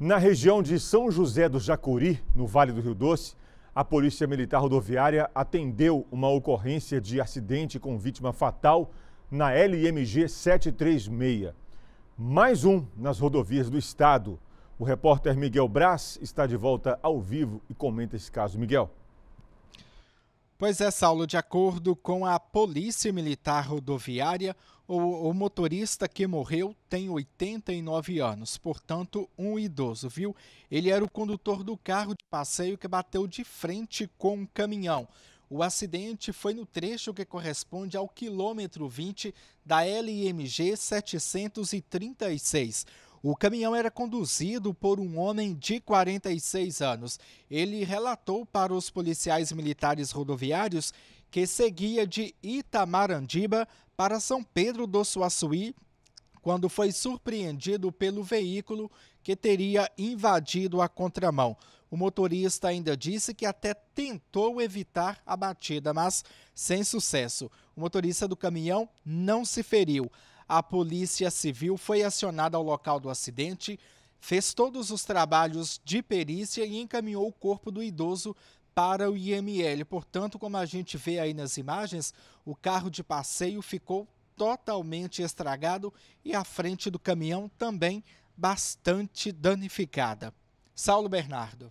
Na região de São José do Jacuri, no Vale do Rio Doce, a Polícia Militar Rodoviária atendeu uma ocorrência de acidente com vítima fatal na LMG 736. Mais um nas rodovias do estado. O repórter Miguel Braz está de volta ao vivo e comenta esse caso. Miguel. Pois é, Saulo, de acordo com a Polícia Militar Rodoviária, o, o, motorista que morreu tem 89 anos, portanto, um idoso, viu? Ele era o condutor do carro de passeio que bateu de frente com um caminhão. O acidente foi no trecho que corresponde ao quilômetro 20 da LMG 736. O caminhão era conduzido por um homem de 46 anos. Ele relatou para os policiais militares rodoviários que seguia de Itamarandiba para São Pedro do Suaçuí quando foi surpreendido pelo veículo que teria invadido a contramão. O motorista ainda disse que até tentou evitar a batida, mas sem sucesso. O motorista do caminhão não se feriu a Polícia Civil foi acionada ao local do acidente, fez todos os trabalhos de perícia e encaminhou o corpo do idoso para o IML. Portanto, como a gente vê aí nas imagens, o carro de passeio ficou totalmente estragado e a frente do caminhão também bastante danificada. Saulo Bernardo.